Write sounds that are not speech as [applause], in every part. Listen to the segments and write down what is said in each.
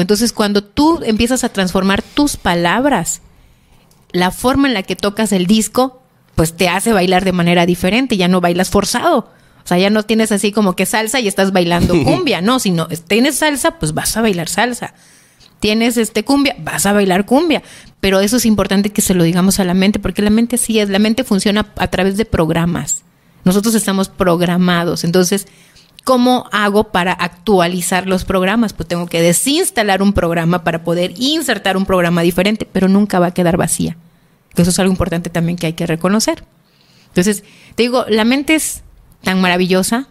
Entonces, cuando tú empiezas a transformar tus palabras, la forma en la que tocas el disco, pues te hace bailar de manera diferente, ya no bailas forzado. O sea, ya no tienes así como que salsa y estás bailando [laughs] cumbia, no, sino tienes salsa, pues vas a bailar salsa. Tienes este cumbia, vas a bailar cumbia. Pero eso es importante que se lo digamos a la mente, porque la mente sí es, la mente funciona a través de programas. Nosotros estamos programados, entonces ¿Cómo hago para actualizar los programas? Pues tengo que desinstalar un programa para poder insertar un programa diferente, pero nunca va a quedar vacía. eso es algo importante también que hay que reconocer. Entonces, te digo, la mente es tan maravillosa,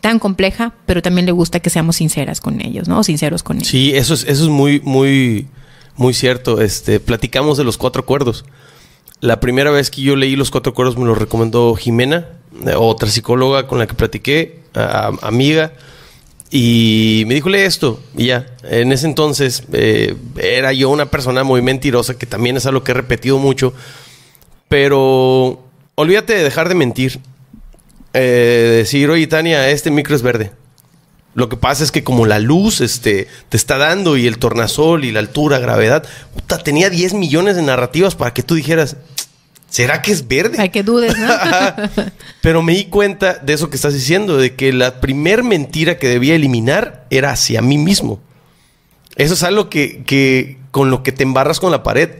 tan compleja, pero también le gusta que seamos sinceras con ellos, ¿no? sinceros con ellos. Sí, eso es, eso es muy, muy, muy cierto. Este, platicamos de los cuatro acuerdos. La primera vez que yo leí los cuatro acuerdos me lo recomendó Jimena, eh, otra psicóloga con la que platiqué amiga y me dijo, esto. Y ya, en ese entonces eh, era yo una persona muy mentirosa, que también es algo que he repetido mucho. Pero olvídate de dejar de mentir. Eh, decir, oye, Tania, este micro es verde. Lo que pasa es que como la luz este, te está dando y el tornasol y la altura, gravedad, puta, tenía 10 millones de narrativas para que tú dijeras, ¿será que es verde? Hay que dudes, [laughs] Pero me di cuenta de eso que estás diciendo, de que la primer mentira que debía eliminar era hacia mí mismo. Eso es algo que, con lo que te embarras con la pared.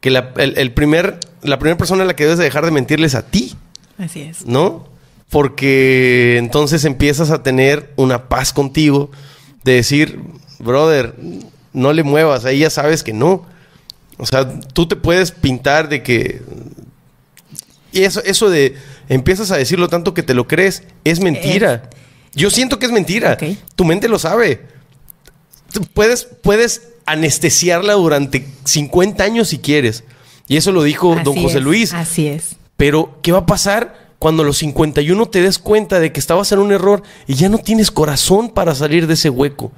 Que la, el, primer, la primera persona a la que debes dejar de mentirles a ti. Así es. ¿No? Porque entonces empiezas a tener una paz contigo de decir, brother, no le muevas, ahí ya sabes que no. O sea, tú te puedes pintar de que y eso, de empiezas a decirlo tanto que te lo crees, es mentira. Yo siento que es mentira. Tu mente lo sabe. Puedes, puedes anestesiarla durante 50 años si quieres. Y eso lo dijo don José Luis. Así es. Pero, ¿qué va a pasar cuando a los 51 te des cuenta de que estabas en un error y ya no tienes corazón para salir de ese hueco?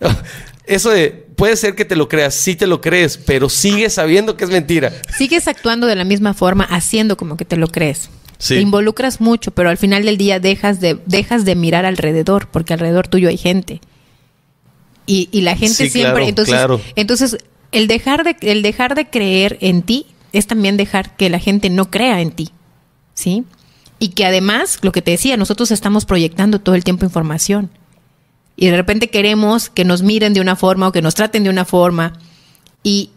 [laughs] Eso de, puede ser que te lo creas, sí te lo crees, pero sigues sabiendo que es mentira. Sigues actuando de la misma forma, haciendo como que te lo crees. Te involucras mucho, pero al final del día dejas de, dejas de mirar alrededor, porque alrededor tuyo hay gente. Y, y la gente siempre. entonces, entonces, el dejar de, el dejar de creer en ti es también dejar que la gente no crea en ti. ¿Sí? Y que además, lo que te decía, nosotros estamos proyectando todo el tiempo información. Y de repente queremos que nos miren de una forma o que nos traten de una forma. Y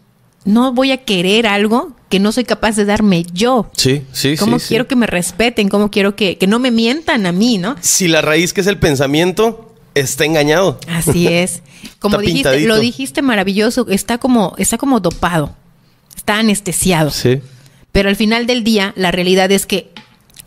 no voy a querer algo que no soy capaz de darme yo. Sí, sí, ¿Cómo quiero que me respeten? ¿Cómo quiero que, no me mientan a mí, no? Si la raíz que es el pensamiento está engañado. Así [laughs] es. Como lo dijiste maravilloso, está como, está como dopado, está anestesiado. Sí. Pero al final del día, la realidad es que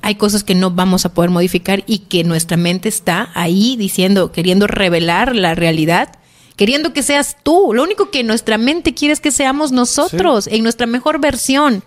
hay cosas que no vamos a poder modificar y que nuestra mente está ahí diciendo, queriendo revelar la realidad, queriendo que seas tú. Lo único que nuestra mente quiere es que seamos nosotros en nuestra mejor versión.